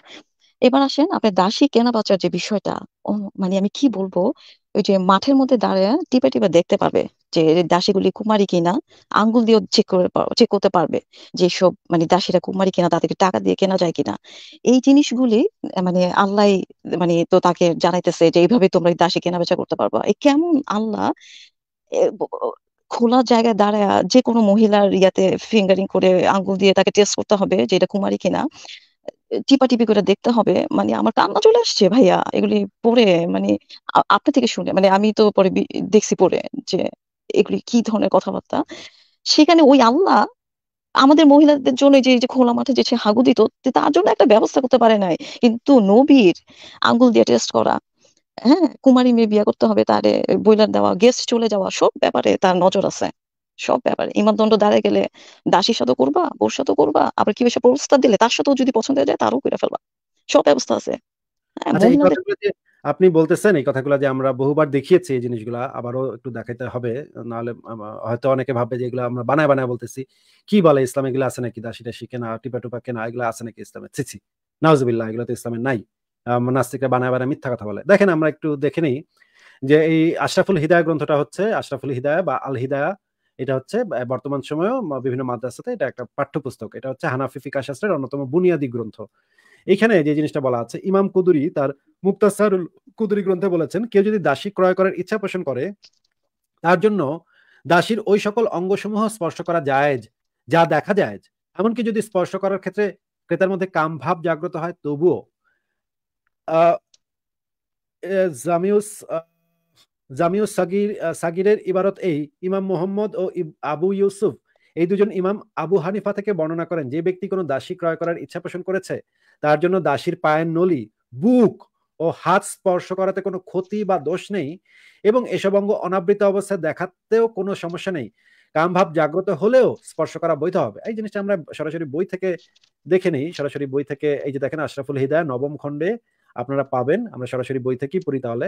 S1: এবার আসেন আপনার দাসী কেনা বাচার যে বিষয়টা ও মানে আমি কি বলবো ওই যে মাঠের মধ্যে দাঁড়িয়ে টিপে টিপে দেখতে পাবে যে দাসীগুলি কুমারী কিনা আঙ্গুল দিয়ে চেক করে চেক করতে পারবে যে সব মানে দাসীরা কুমারী কিনা তাদেরকে টাকা দিয়ে কেনা যায় কিনা এই জিনিসগুলি মানে আল্লাহ মানে তো তাকে জানাইতেছে যে এইভাবে তোমরা দাসী কেনা বেচা করতে পারবা এই কেমন আল্লাহ খোলা জায়গায় দাঁড়ায় যে কোনো মহিলার ইয়াতে ফিঙ্গারিং করে আঙ্গুল দিয়ে তাকে টেস্ট করতে হবে যে এটা কুমারী কিনা টিপা টিপি করে দেখতে হবে মানে আমার কান্না চলে আসছে ভাইয়া এগুলি পড়ে মানে আপনার থেকে শুনে মানে আমি তো পরে দেখছি পরে যে এগুলি কি ধরনের কথাবার্তা সেখানে ওই আল্লাহ আমাদের মহিলাদের জন্য যে যে খোলা মাঠে যে হাগু দিত তার জন্য একটা ব্যবস্থা করতে পারে নাই কিন্তু নবীর আঙ্গুল দিয়ে টেস্ট করা হ্যাঁ কুমারী মেয়ে বিয়ে করতে হবে তারে বইলার দেওয়া গেস্ট চলে যাওয়া সব ব্যাপারে তার নজর আছে সব ব্যাপার ব্যাপারে ইমানদণ্ড দাঁড়ায় গেলে দাসীর সাথে করবা বোর সাথে করবা আবার কি বেশি প্রস্তাব দিলে তার সাথেও যদি পছন্দ হয়ে যায় তারও করে ফেলবা সব ব্যবস্থা আছে
S2: হ্যাঁ, আচ্ছা, আপনি বলতেছেন এই কথাগুলো যে আমরা বহুবার দেখিয়েছি এই জিনিসগুলো আবারও একটু দেখাইতে হবে নাহলে হয়তো অনেকে ভাববে যে এগুলো আমরা বানায় বানায় বলতেছি কি বলে ইসলাম এগুলো আছে নাকি দাসিটা শিখে না টিপা টুপা কেনা এগুলো আছে নাকি ইসলামে ছিছি নাউজবিল্লাহ এগুলো তো ইসলামের নাই নাস্তিকরা বানায় বানায় মিথ্যা কথা বলে দেখেন আমরা একটু দেখে নিই যে এই আশরাফুল হিদায়া গ্রন্থটা হচ্ছে আশরাফুল হিদায়া বা আল হিদায়া এটা হচ্ছে বর্তমান সময়েও বিভিন্ন মাদ্রাসাতে এটা একটা পাঠ্যপুস্তক এটা হচ্ছে হানাফি ফিকা শাস্ত্রের অন্যতম বুনিয়াদী গ্রন্থ এখানে যে জিনিসটা বলা আছে ইমাম কুদুরি তার মুক্তাসার কুদুরি গ্রন্থে বলেছেন কেউ যদি দাসী ক্রয় করার ইচ্ছা পোষণ করে তার জন্য দাসীর ওই সকল অঙ্গসমূহ স্পর্শ করা যায় যা দেখা যায় এমনকি যদি স্পর্শ করার ক্ষেত্রে ক্রেতার মধ্যে কাম ভাব জাগ্রত হয় তবুও আহ জামিউস জামিউ সাগির সাগিরের ইবারত এই ইমাম মোহাম্মদ ও আবু ইউসুফ এই দুজন ইমাম আবু হানিফা থেকে বর্ণনা করেন যে ব্যক্তি কোনো দাসী ক্রয় করার ইচ্ছা পোষণ করেছে তার জন্য দাসীর পায়ের নলি বুক ও হাত স্পর্শ করাতে কোনো ক্ষতি বা দোষ নেই এবং এসব অঙ্গ অনাবৃত অবস্থায় দেখাতেও কোনো সমস্যা নেই কামভাব জাগ্রত হলেও স্পর্শ করা বৈধ হবে এই জিনিসটা আমরা সরাসরি বই থেকে দেখে নেই সরাসরি বই থেকে এই যে দেখেন আশরাফুল হিদায় নবম খণ্ডে আপনারা পাবেন আমরা সরাসরি বই থেকেই পড়ি তাহলে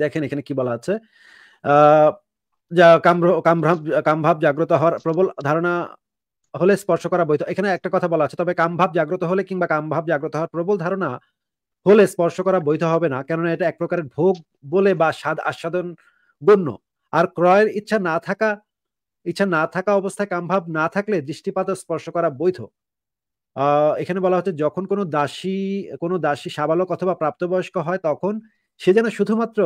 S2: দেখেন এখানে কি বলা আছে কামভাব জাগ্রত হওয়ার প্রবল ধারণা হলে স্পর্শ করা বৈধ এখানে একটা কথা বলা আছে তবে কামভাব জাগ্রত হলে কিংবা কামভাব জাগ্রত হওয়ার প্রবল ধারণা হলে স্পর্শ করা বৈধ হবে না কেননা এটা এক প্রকারের ভোগ বলে বা স্বাদ আস্বাদন গণ্য আর ক্রয়ের ইচ্ছা না থাকা ইচ্ছা না থাকা অবস্থায় কামভাব না থাকলে দৃষ্টিপাত স্পর্শ করা বৈধ এখানে বলা হচ্ছে যখন কোনো দাসী কোনো দাসী সাবালক অথবা প্রাপ্তবয়স্ক হয় তখন সে যেন শুধুমাত্র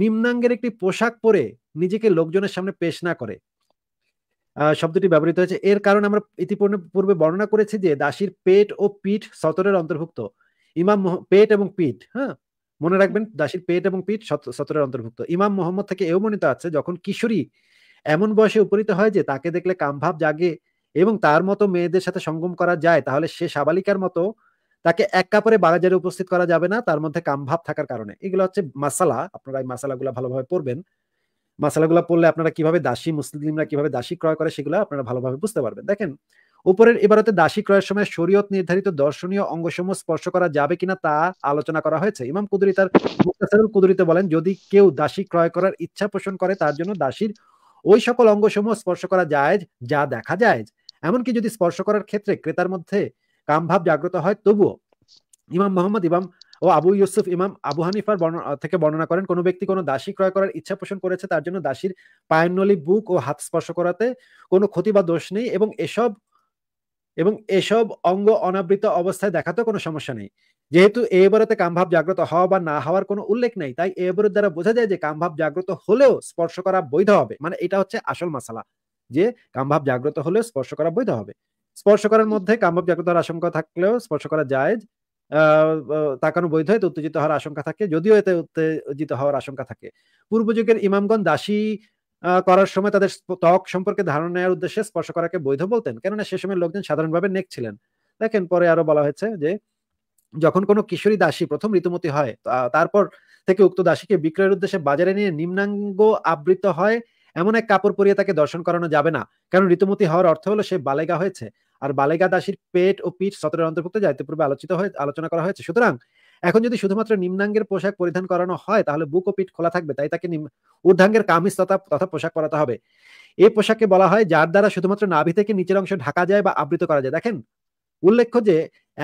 S2: নিম্নাঙ্গের একটি পোশাক পরে নিজেকে লোকজনের সামনে পেশ না করে শব্দটি ব্যবহৃত হয়েছে এর কারণ আমরা ইতিপূর্ণ পূর্বে বর্ণনা করেছি যে দাসীর পেট ও পিঠ সতরের অন্তর্ভুক্ত ইমাম পেট এবং পিঠ হ্যাঁ মনে রাখবেন দাসীর পেট এবং পিঠ সতরের অন্তর্ভুক্ত ইমাম মোহাম্মদ থেকে এও মনিত আছে যখন কিশোরী এমন বয়সে উপনীত হয় যে তাকে দেখলে কামভাব জাগে এবং তার মতো মেয়েদের সাথে সঙ্গম করা যায় তাহলে সে সাবালিকার মতো তাকে এক কাপড়ে বারাজারে উপস্থিত করা যাবে না তার মধ্যে কাম ভাব থাকার কারণে এগুলো হচ্ছে মাসালা আপনারা এই মাসালাগুলো ভালোভাবে পড়বেন মাসালাগুলো পড়লে আপনারা কিভাবে দাসী মুসলিমরা কিভাবে দাসী ক্রয় করে সেগুলো আপনারা ভালোভাবে বুঝতে পারবেন দেখেন উপরের এবারতে দাসী ক্রয়ের সময় শরীয়ত নির্ধারিত দর্শনীয় অঙ্গসমূহ স্পর্শ করা যাবে কিনা তা আলোচনা করা হয়েছে ইমাম কুদুরি তার মুক্তাসারুল কুদুরিতে বলেন যদি কেউ দাসী ক্রয় করার ইচ্ছা পোষণ করে তার জন্য দাসীর ওই সকল অঙ্গসমূহ স্পর্শ করা যায় যা দেখা যায় এমনকি যদি স্পর্শ করার ক্ষেত্রে ক্রেতার মধ্যে কামভাব জাগ্রত হয় তবুও ইমাম মোহাম্মদ ইমাম ও আবু ইউসুফ ইমাম আবু হানিফার থেকে বর্ণনা করেন কোনো ব্যক্তি কোনো দাসী ক্রয় করার ইচ্ছা পোষণ করেছে তার জন্য দাসীর পায়নলি বুক ও হাত স্পর্শ করাতে কোনো ক্ষতি বা দোষ নেই এবং এসব এবং এসব অঙ্গ অনাবৃত অবস্থায় দেখাতে কোনো সমস্যা নেই যেহেতু এ এবারেতে কামভাব জাগ্রত হওয়া বা না হওয়ার কোনো উল্লেখ নেই তাই এ এবারের দ্বারা বোঝা যায় যে কামভাব জাগ্রত হলেও স্পর্শ করা বৈধ হবে মানে এটা হচ্ছে আসল মাসালা যে কামভাব জাগ্রত হলেও স্পর্শ করা বৈধ হবে স্পর্শ করার মধ্যে কামব হওয়ার আশঙ্কা থাকলেও স্পর্শ করা যায় তাকানো বৈধ হয়ে উত্তেজিত হওয়ার আশঙ্কা থাকে যদিও এতে উত্তেজিত হওয়ার আশঙ্কা থাকে পূর্বযুগের ইমামগণ দাসী করার সময় তাদের ত্বক সম্পর্কে ধারণা নেওয়ার উদ্দেশ্যে স্পর্শ করাকে বৈধ বলতেন কেননা সে সময় লোকজন সাধারণভাবে নেক ছিলেন দেখেন পরে আরো বলা হয়েছে যে যখন কোনো কিশোরী দাসী প্রথম ঋতুমতি হয় তারপর থেকে উক্ত দাসীকে বিক্রয়ের উদ্দেশ্যে বাজারে নিয়ে নিম্নাঙ্গ আবৃত হয় এমন এক কাপড় পরিয়ে তাকে দর্শন করানো যাবে না কারণ ঋতুমতি হওয়ার অর্থ হলো সে বালেগা হয়েছে আর বালেগা দাসীর পেট ও পিঠ সতরের অন্তর্ভুক্ত যা ইতিপূর্বে আলোচিত হয়ে আলোচনা করা হয়েছে সুতরাং এখন যদি শুধুমাত্র নিম্নাঙ্গের পোশাক পরিধান করানো হয় তাহলে বুক ও পিঠ খোলা থাকবে তাই তাকে ঊর্ধ্বাঙ্গের কামিজ তথা তথা পোশাক পরাতে হবে এই পোশাককে বলা হয় যার দ্বারা শুধুমাত্র নাভি থেকে নিচের অংশ ঢাকা যায় বা আবৃত করা যায় দেখেন উল্লেখ্য যে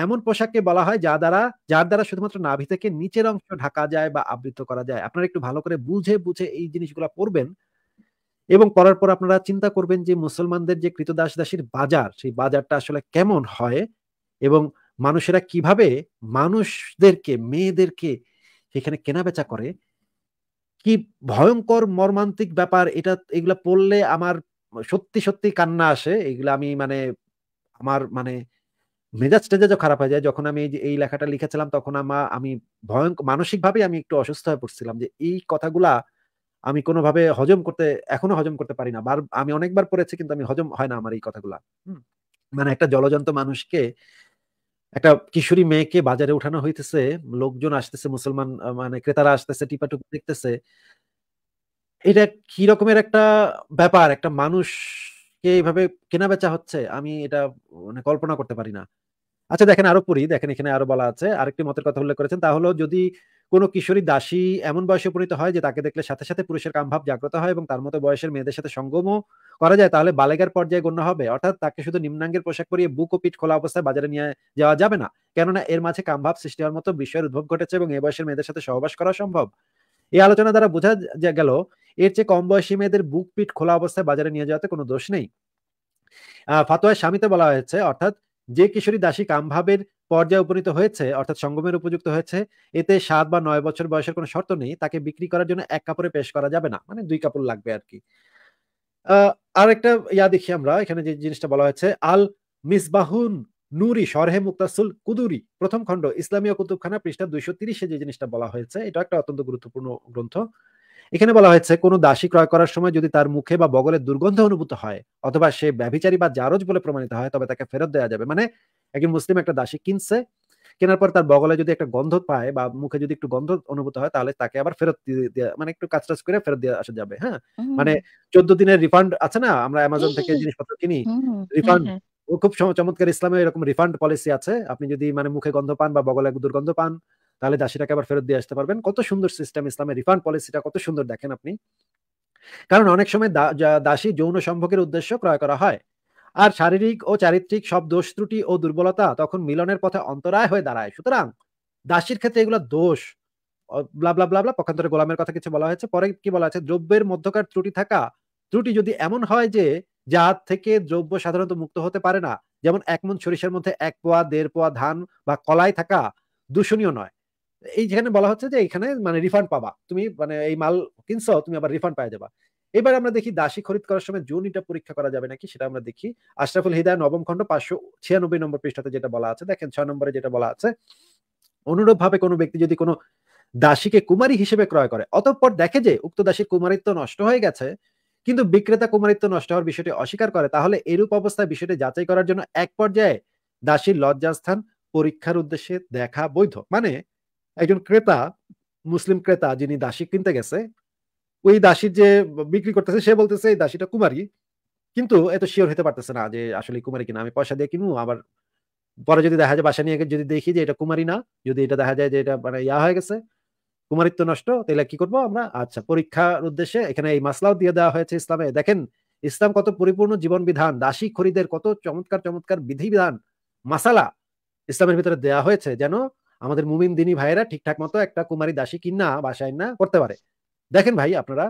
S2: এমন পোশাককে বলা হয় যা দ্বারা যার দ্বারা শুধুমাত্র নাভি থেকে নিচের অংশ ঢাকা যায় বা আবৃত করা যায় আপনারা একটু ভালো করে বুঝে বুঝে এই জিনিসগুলো পড়বেন এবং করার পর আপনারা চিন্তা করবেন যে মুসলমানদের যে কৃতদাস দাসীর বাজার সেই বাজারটা আসলে কেমন হয় এবং মানুষেরা কিভাবে মানুষদেরকে মেয়েদেরকে সেখানে কেনা বেচা করে কি ভয়ঙ্কর মর্মান্তিক ব্যাপার এটা এগুলা পড়লে আমার সত্যি সত্যি কান্না আসে এগুলো আমি মানে আমার মানে মেজাজ টেজাজও খারাপ হয়ে যায় যখন আমি এই লেখাটা লিখেছিলাম তখন আমার আমি ভয়ঙ্কর মানসিকভাবে আমি একটু অসুস্থ হয়ে পড়ছিলাম যে এই কথাগুলা আমি কোনোভাবে হজম করতে এখনো হজম করতে পারি না বার আমি অনেকবার পড়েছি কিন্তু আমি হজম হয় না আমার এই কথাগুলা মানে একটা জলজন্ত মানুষকে একটা কিশোরী মেয়েকে বাজারে উঠানো হইতেছে লোকজন আসতেছে মুসলমান মানে ক্রেতারা আসতেছে টিপাটুপ দেখতেছে এটা কি রকমের একটা ব্যাপার একটা মানুষকে এইভাবে কেনা বেচা হচ্ছে আমি এটা মানে কল্পনা করতে পারি না আচ্ছা দেখেন আরো পড়ি দেখেন এখানে আরো বলা আছে আরেকটি মতের কথা উল্লেখ করেছেন তা হলো যদি কোন কিশোরী দাসী এমন বয়সে উপনীত হয় যে তাকে দেখলে সাথে সাথে পুরুষের কামভাব জাগ্রত হয় এবং তার মতো বয়সের মেয়েদের সাথে সঙ্গমও করা যায় তাহলে বালেগার পর্যায়ে গণ্য হবে অর্থাৎ তাকে শুধু নিম্নাঙ্গের পোশাক পরিয়ে বুক ও পিঠ খোলা অবস্থায় বাজারে নিয়ে যাওয়া যাবে না কেননা এর মাঝে কামভাব সৃষ্টি হওয়ার মতো বিষয়ের উদ্ভব ঘটেছে এবং এ বয়সের মেয়েদের সাথে সহবাস করা সম্ভব এই আলোচনা দ্বারা বোঝা গেল এর চেয়ে কম বয়সী মেয়েদের বুক পিঠ খোলা অবস্থায় বাজারে নিয়ে যাওয়াতে কোনো দোষ নেই ফাতোয়ায় স্বামীতে বলা হয়েছে অর্থাৎ যে কিশোরী দাসী কামভাবের পর্যায়ে উপনীত হয়েছে অর্থাৎ সঙ্গমের উপযুক্ত হয়েছে এতে সাত বা নয় বছর বয়সের কোনো শর্ত নেই তাকে বিক্রি করার জন্য এক কাপড়ে পেশ করা যাবে না মানে দুই কাপড় লাগবে আর কি আর একটা ইয়া দেখি আমরা এখানে যে জিনিসটা বলা হয়েছে আল মিসবাহুন নুরি সরহে মুক্তাসুল কুদুরি প্রথম খণ্ড ইসলামীয় কুতুবখানা পৃষ্ঠা দুইশো তিরিশে যে জিনিসটা বলা হয়েছে এটা একটা অত্যন্ত গুরুত্বপূর্ণ গ্রন্থ এখানে বলা হয়েছে কোনো দাসী ক্রয় করার সময় যদি তার মুখে বা বগলে দুর্গন্ধ অনুভূত হয় অথবা সে ব্যভিচারী বা জারজ বলে প্রমাণিত হয় তবে তাকে ফেরত দেওয়া যাবে মানে একজন মুসলিম একটা দাসী কিনছে কেনার পর তার বগলে যদি একটা গন্ধ পায় বা মুখে যদি একটু গন্ধ অনুভূত হয় তাহলে তাকে আবার ফেরত দিয়ে মানে একটু কাজ টাজ করে ফেরত দিয়ে আসা যাবে হ্যাঁ মানে চোদ্দ দিনের রিফান্ড আছে না আমরা অ্যামাজন থেকে জিনিসপত্র কিনি রিফান্ড হ্যাঁ। খুব চমৎকার ইসলামে এরকম রিফান্ড পলিসি আছে আপনি যদি মানে মুখে গন্ধ পান বা বগলে দুর্গন্ধ পান তাহলে দাসী টাকা আবার ফেরত দিয়ে আসতে পারবেন কত সুন্দর সিস্টেম ইসলামের রিফান্ড পলিসিটা কত সুন্দর দেখেন আপনি কারণ অনেক সময় দাসী যৌন সম্ভোগের উদ্দেশ্য ক্রয় করা হয় আর শারীরিক ও চারিত্রিক সব দোষ ত্রুটি ও দুর্বলতা তখন মিলনের পথে অন্তরায় হয়ে দাঁড়ায় সুতরাং দাসীর ক্ষেত্রে এগুলো দোষ পক্ষান্তরে গোলামের কথা কিছু বলা হয়েছে পরে কি বলা আছে দ্রব্যের মধ্যকার ত্রুটি থাকা ত্রুটি যদি এমন হয় যে যার থেকে দ্রব্য সাধারণত মুক্ত হতে পারে না যেমন একমন সরিষার মধ্যে এক পোয়া দেড় পোয়া ধান বা কলাই থাকা দূষণীয় নয় এই যেখানে বলা হচ্ছে যে এখানে মানে রিফান্ড পাবা তুমি মানে এই মাল কিনছ তুমি আবার রিফান্ড পাই যাবা এবার আমরা দেখি দাসী খরিদ করার সময় জুন এটা পরীক্ষা করা যাবে নাকি সেটা আমরা দেখি আশরাফুল হিদায় নবম খণ্ড পাঁচশো ছিয়ানব্বই নম্বর পৃষ্ঠাতে যেটা বলা আছে দেখেন ছয় নম্বরে যেটা বলা আছে অনুরূপভাবে কোনো ব্যক্তি যদি কোনো দাসীকে কুমারী হিসেবে ক্রয় করে অতঃপর দেখে যে উক্ত দাসীর কুমারিত্ব নষ্ট হয়ে গেছে কিন্তু বিক্রেতা কুমারিত্ব নষ্ট হওয়ার বিষয়টি অস্বীকার করে তাহলে এরূপ অবস্থায় বিষয়টি যাচাই করার জন্য এক পর্যায়ে দাসীর লজ্জাস্থান পরীক্ষার উদ্দেশ্যে দেখা বৈধ মানে একজন ক্রেতা মুসলিম ক্রেতা যিনি দাসী কিনতে গেছে ওই দাসীর যে বিক্রি করতেছে সে বলতেছে এই দাসীটা কুমারী কিন্তু এত শিওর হতে পারতেছে না যে আসলে কুমারী কিনা আমি পয়সা দিয়ে কিনবো আবার পরে যদি দেখা যায় বাসা নিয়ে যদি দেখি যে এটা কুমারী না যদি এটা দেখা যায় যে এটা মানে ইয়া হয়ে গেছে কুমারিত্ব নষ্ট তাহলে কি করবো আমরা আচ্ছা পরীক্ষার উদ্দেশ্যে এখানে এই মাসলাও দিয়ে দেওয়া হয়েছে ইসলামে দেখেন ইসলাম কত পরিপূর্ণ জীবন বিধান দাসী খরিদের কত চমৎকার চমৎকার বিধি বিধান মাসালা ইসলামের ভিতরে দেয়া হয়েছে যেন আমাদের মুমিন দিনী ভাইয়েরা ঠিকঠাক মতো একটা কুমারী দাসী কিনা বাসায় না করতে পারে দেখেন ভাই আপনারা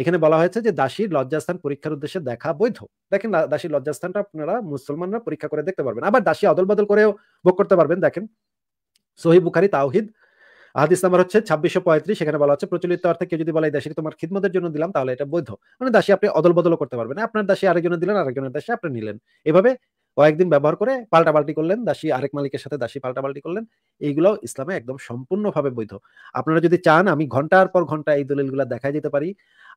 S2: এখানে বলা হয়েছে যে দাসীর লজ্জাস্থান পরীক্ষার উদ্দেশ্যে দেখা বৈধ দেখেন দাসীর লজ্জাস্থানটা আপনারা মুসলমানরা পরীক্ষা করে দেখতে পারবেন আবার দাসী অদল বদল করেও ভোগ করতে পারবেন দেখেন সহি বুখারি তাওহিদ আহাদিস নাম্বার হচ্ছে ছাব্বিশশো পঁয়ত্রিশ সেখানে বলা হচ্ছে প্রচলিত অর্থে কেউ যদি বলে এই দাসী তোমার খিদমতের জন্য দিলাম তাহলে এটা বৈধ মানে দাসী আপনি অদল বদল করতে পারবেন আপনার দাসী আরেকজনের দিলেন আরেকজনের দাসী আপনি নিলেন এভাবে কয়েকদিন ব্যবহার করে পাল্টাপাল্টি করলেন দাসী আরেক মালিকের সাথে দাসী পাল্টাপাল্টি করলেন এইগুলো ইসলামে একদম সম্পূর্ণভাবে বৈধ আপনারা যদি চান আমি ঘন্টার পর ঘন্টা এই দলিলগুলো দেখাই যেতে পারি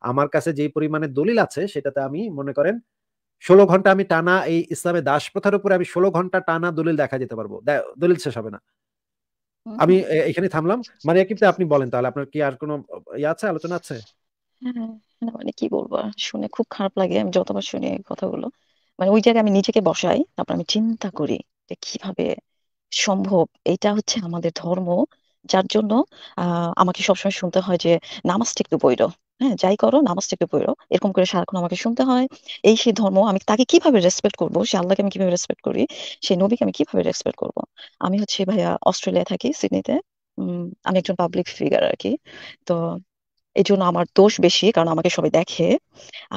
S2: আমার কাছে যে পরিমাণে দলিল আছে সেটাতে আমি মনে করেন ষোলো ঘন্টা আমি টানা এই ইসলামে দাস প্রথার উপরে আমি ষোলো ঘন্টা টানা দলিল দেখা যেতে পারবো দলিল শেষ হবে না আমি এখানে থামলাম মানে কি আপনি বলেন তাহলে আপনার কি আর কোনো ইয়ে আছে আলোচনা আছে হ্যাঁ, মানে কি বলবো
S1: শুনে খুব খারাপ লাগে আমি যতবার শুনি কথাগুলো মানে ওই জায়গায় আমি নিজেকে বসাই তারপর আমি চিন্তা করি যে কিভাবে সম্ভব এটা হচ্ছে আমাদের ধর্ম যার জন্য আহ আমাকে সবসময় শুনতে হয় যে নামাজটা একটু পড়ো হ্যাঁ যাই করো নামাজ থেকে পড়ো এরকম করে সারাক্ষণ আমাকে শুনতে হয় এই সেই ধর্ম আমি তাকে কিভাবে রেসপেক্ট করবো সে আল্লাহকে আমি কিভাবে রেসপেক্ট করি সেই নবীকে আমি কিভাবে রেসপেক্ট করব আমি হচ্ছে ভাইয়া অস্ট্রেলিয়া থাকি সিডনিতে আমি একজন পাবলিক ফিগার আর কি তো এজন্য আমার দোষ বেশি কারণ আমাকে সবাই দেখে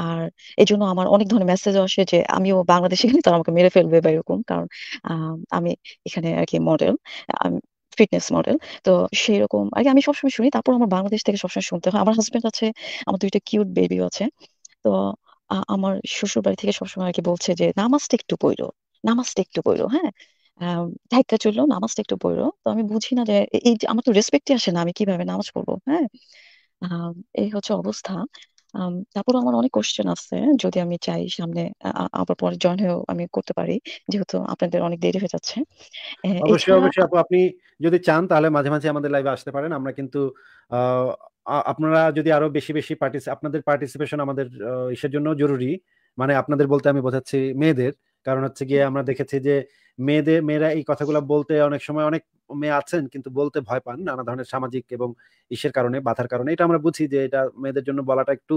S1: আর এই জন্য আমার অনেক ধরনের মেসেজ আসে যে আমিও বাংলাদেশে গেলে তারা আমাকে মেরে ফেলবে বা এরকম কারণ আমি এখানে আর কি মডেল ফিটনেস মডেল তো সেই রকম আর কি আমি সবসময় শুনি তারপর আমার বাংলাদেশ থেকে সবসময় শুনতে হয় আমার হাজবেন্ড আছে আমার দুইটা কিউট বেবি আছে তো আমার শ্বশুর বাড়ি থেকে সবসময় আর কি বলছে যে নামাজটা একটু পড়ো নামাজটা একটু পড়ো হ্যাঁ ধাক্কা চললো নামাজটা একটু পড়লো তো আমি বুঝি না যে এই আমার তো রেসপেক্টই আসে না আমি কিভাবে নামাজ পড়বো হ্যাঁ এই হচ্ছে অবস্থা তারপর আমার অনেক কোশ্চেন আছে যদি আমি চাই সামনে আবার পরে জয়েন হয়েও আমি করতে পারি যেহেতু আপনাদের অনেক দেরি হয়ে যাচ্ছে অবশ্যই অবশ্যই
S2: আপু আপনি যদি চান তাহলে মাঝে মাঝে আমাদের লাইভে আসতে পারেন আমরা কিন্তু আপনারা যদি আরো বেশি বেশি আপনাদের পার্টিসিপেশন আমাদের ইসের জন্য জরুরি মানে আপনাদের বলতে আমি বোঝাচ্ছি মেয়েদের কারণ হচ্ছে গিয়ে আমরা দেখেছি যে মেয়েদের মেয়েরা এই কথাগুলো বলতে অনেক সময় অনেক মেয়ে আছেন কিন্তু বলতে ভয় পান নানা ধরনের সামাজিক এবং ইসের কারণে বাধার কারণে এটা আমরা বুঝি যে এটা মেয়েদের জন্য বলাটা একটু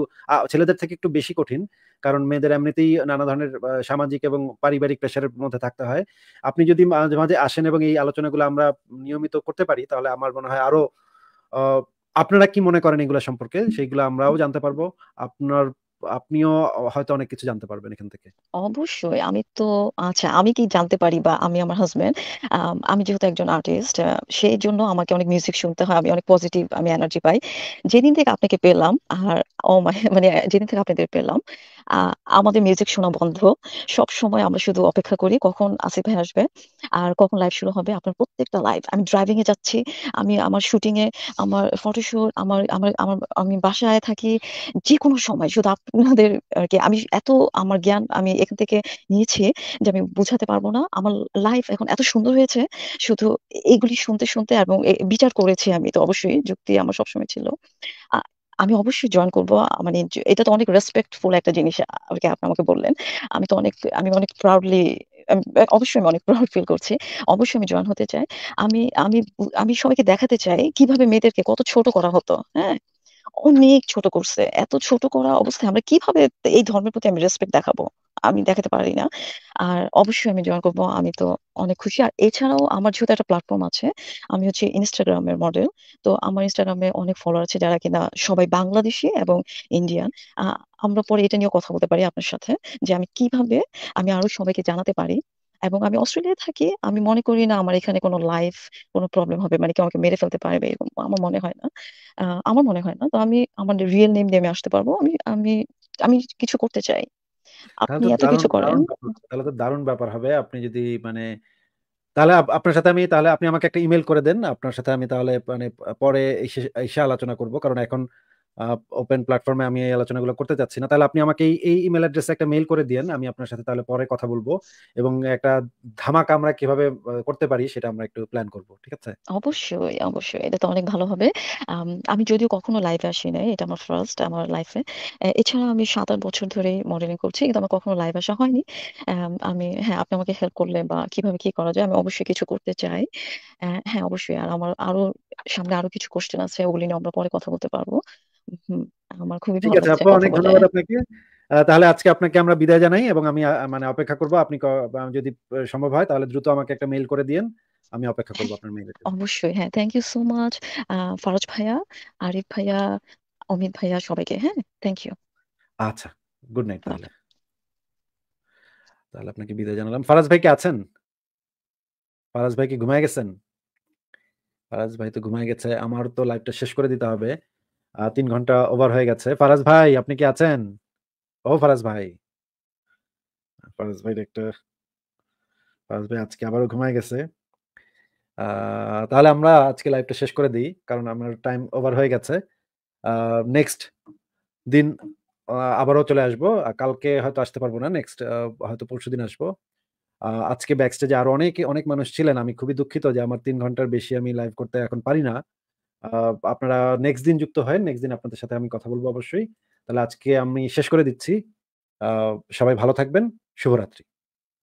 S2: ছেলেদের থেকে একটু বেশি কঠিন কারণ মেয়েদের এমনিতেই নানা ধরনের সামাজিক এবং পারিবারিক প্রেশারের মধ্যে থাকতে হয় আপনি যদি মাঝে মাঝে আসেন এবং এই আলোচনাগুলো আমরা নিয়মিত করতে পারি তাহলে আমার মনে হয় আরো আপনারা কি মনে করেন এগুলো সম্পর্কে সেইগুলো আমরাও জানতে পারবো আপনার আপনিও হয়তো অনেক কিছু জানতে পারবেন এখান থেকে
S1: অবশ্যই আমি তো আচ্ছা আমি কি জানতে পারি বা আমি আমার হাজবেন্ড আমি যেহেতু একজন আর্টিস্ট সেই জন্য আমাকে অনেক মিউজিক শুনতে হয় আমি অনেক পজিটিভ আমি এনার্জি পাই যেদিন থেকে আপনাকে পেলাম আর ও oh মানে যেদিন থেকে আপনাদের পেলাম আমাদের মিউজিক শোনা বন্ধ সব সময় আমরা শুধু অপেক্ষা করি কখন আসিফ ভাই আসবে আর কখন লাইভ শুরু হবে আপনার প্রত্যেকটা লাইভ আমি ড্রাইভিং এ যাচ্ছি আমি আমার শুটিং এ আমার ফটোশুট আমার আমার আমার আমি বাসায় থাকি যে কোনো সময় শুধু আপনাদের আর কি আমি এত আমার জ্ঞান আমি এখান থেকে নিয়েছি যে আমি বুঝাতে পারবো না আমার লাইফ এখন এত সুন্দর হয়েছে শুধু এগুলি শুনতে শুনতে এবং বিচার করেছি আমি তো অবশ্যই যুক্তি আমার সবসময় ছিল আমি অবশ্যই জয়েন করবো মানে এটা তো অনেক রেসপেক্টফুল একটা জিনিস আমাকে আপনি আমাকে বললেন আমি তো অনেক আমি অনেক প্রাউডলি অবশ্যই আমি অনেক প্রাউড ফিল করছি অবশ্যই আমি জয়েন হতে চাই আমি আমি আমি সবাইকে দেখাতে চাই কিভাবে মেয়েদেরকে কত ছোট করা হতো হ্যাঁ অনেক ছোট করছে এত ছোট করা অবস্থায় আমরা কিভাবে এই ধর্মের প্রতি আমি রেসপেক্ট দেখাবো আমি দেখাতে পারি না আর অবশ্যই আমি জয়েন করবো আমি তো অনেক খুশি আর এছাড়াও আমার যেহেতু একটা প্ল্যাটফর্ম আছে আমি হচ্ছে ইনস্টাগ্রামের মডেল তো আমার ইনস্টাগ্রামে অনেক ফলোয়ার আছে যারা কিনা সবাই বাংলাদেশি এবং ইন্ডিয়ান আমরা পরে এটা নিয়ে কথা বলতে পারি আপনার সাথে যে আমি কিভাবে আমি আরো সবাইকে জানাতে পারি এবং আমি অস্ট্রেলিয়ায় থাকি আমি মনে করি না আমার এখানে কোনো লাইফ কোনো প্রবলেম হবে মানে কেউ আমাকে মেরে ফেলতে পারবে এরকম আমার মনে হয় না আমার মনে হয় না তো আমি আমার রিয়েল নেম দিয়ে আমি আসতে পারবো আমি আমি আমি কিছু করতে চাই
S2: আপনি এত কিছু করেন তাহলে তো দারুণ ব্যাপার হবে আপনি যদি মানে তাহলে আপনার সাথে আমি তাহলে আপনি আমাকে একটা ইমেল করে দেন আপনার সাথে আমি তাহলে মানে পরে এসে আলোচনা করব কারণ এখন ওপেন প্ল্যাটফর্মে আমি এই আলোচনাগুলো করতে চাচ্ছি না তাহলে আপনি আমাকে এই ইমেল অ্যাড্রেসে একটা মেইল করে দিয়েন আমি আপনার সাথে তাহলে পরে কথা বলবো এবং একটা ধামাকা আমরা কিভাবে করতে পারি সেটা আমরা একটু প্ল্যান করব ঠিক আছে
S1: অবশ্যই অবশ্যই এটা তো অনেক ভালো হবে আমি যদিও কখনো লাইভে আসি নাই এটা আমার ফার্স্ট আমার লাইফে এছাড়া আমি সাত আট বছর ধরে মডেলিং করছি কিন্তু আমার কখনো লাইভ আসা হয়নি আমি হ্যাঁ আপনি আমাকে হেল্প করলে বা কিভাবে কি করা যায় আমি অবশ্যই কিছু করতে চাই হ্যাঁ অবশ্যই আর আমার আরো সামনে আরো কিছু কোশ্চেন আছে ওগুলি নিয়ে আমরা পরে কথা বলতে পারবো আমার খুবই ঠিক আছে আপু অনেক ধন্যবাদ
S2: আপনাকে তাহলে আজকে আপনাকে আমরা বিদায় জানাই এবং আমি মানে অপেক্ষা করব আপনি যদি সম্ভব হয় তাহলে দ্রুত আমাকে একটা মেইল করে দিয়েন আমি অপেক্ষা করব আপনার মেইলে
S1: অবশ্যই হ্যাঁ thank you so much Faraz ভাইয়া আরিফ ভাইয়া অমিত ভাইয়া সবাইকে হ্যাঁ থ্যাংক ইউ
S2: আচ্ছা গুড নাইট তাহলে আচ্ছা। তাহলে আপনাকে বিদায় জানালাম ফারাজ ভাই কি আছেন ফারাজ ভাই কি ঘুমায় গেছেন ফারাজ ভাই তো ঘুমায় গেছে আমার তো লাইভটা শেষ করে দিতে হবে তিন ঘন্টা ওভার হয়ে গেছে ফারাজ ভাই আপনি কি আছেন ও ফারাজ ভাই ফারাজ ভাই ফারাজ ভাই আজকে আবারও ঘুমায় গেছে তাহলে আমরা আজকে লাইভটা শেষ করে দিই কারণ আমার টাইম ওভার হয়ে গেছে নেক্সট দিন আবারও চলে আসবো কালকে হয়তো আসতে পারবো না নেক্সট হয়তো পরশু দিন আসবো আজকে ব্যাকস্টেজে আরো অনেক অনেক মানুষ ছিলেন আমি খুবই দুঃখিত যে আমার তিন ঘন্টার বেশি আমি লাইভ করতে এখন পারি না আপনারা নেক্সট দিন যুক্ত হয় নেক্সট দিন আপনাদের সাথে আমি কথা বলবো অবশ্যই তাহলে আজকে আমি শেষ করে দিচ্ছি সবাই ভালো থাকবেন শুভরাত্রি